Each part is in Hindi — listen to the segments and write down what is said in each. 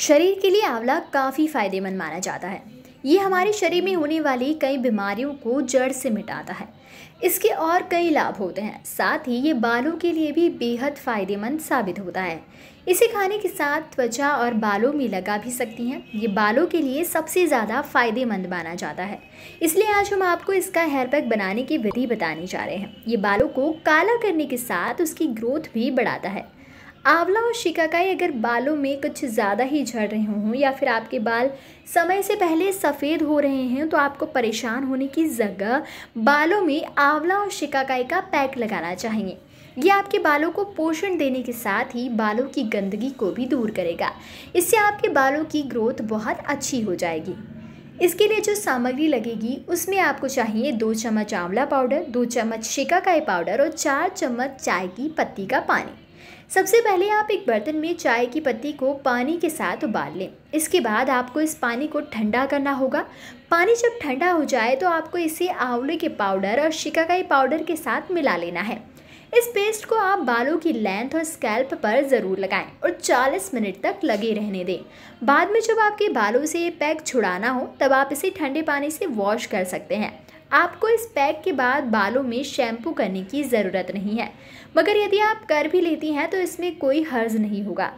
शरीर के लिए आंवला काफ़ी फायदेमंद माना जाता है ये हमारे शरीर में होने वाली कई बीमारियों को जड़ से मिटाता है इसके और कई लाभ होते हैं साथ ही ये बालों के लिए भी बेहद फ़ायदेमंद साबित होता है इसे खाने के साथ त्वचा और बालों में लगा भी सकती हैं ये बालों के लिए सबसे ज़्यादा फ़ायदेमंद माना जाता है इसलिए आज हम आपको इसका हेयर पैक बनाने की विधि बताने जा रहे हैं ये बालों को काला करने के साथ उसकी ग्रोथ भी बढ़ाता है आंवला और शिकाकाई अगर बालों में कुछ ज़्यादा ही झड़ रहे हों या फिर आपके बाल समय से पहले सफ़ेद हो रहे हैं तो आपको परेशान होने की जगह बालों में आंवला और शिकाकाई का पैक लगाना चाहिए ये आपके बालों को पोषण देने के साथ ही बालों की गंदगी को भी दूर करेगा इससे आपके बालों की ग्रोथ बहुत अच्छी हो जाएगी इसके लिए जो सामग्री लगेगी उसमें आपको चाहिए दो चम्मच आंवला पाउडर दो चम्मच शिकाकाई पाउडर और चार चम्मच चाय की पत्ती का पानी सबसे पहले आप एक बर्तन में चाय की पत्ती को पानी के साथ उबाल लें इसके बाद आपको इस पानी को ठंडा करना होगा पानी जब ठंडा हो जाए तो आपको इसे आंवले के पाउडर और शिकाकाई पाउडर के साथ मिला लेना है इस पेस्ट को आप बालों की लेंथ और स्कैल्प पर ज़रूर लगाएं और 40 मिनट तक लगे रहने दें बाद में जब आपके बालों से ये पैक छुड़ाना हो तब आप इसे ठंडे पानी से वॉश कर सकते हैं आपको इस पैक के बाद बालों में शैम्पू करने की ज़रूरत नहीं है मगर यदि आप कर भी लेती हैं तो इसमें कोई हर्ज नहीं होगा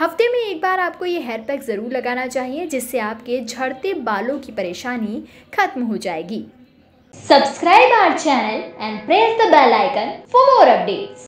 हफ्ते में एक बार आपको ये हेयर पैक ज़रूर लगाना चाहिए जिससे आपके झड़ते बालों की परेशानी खत्म हो जाएगी subscribe our channel and press the bell icon for more updates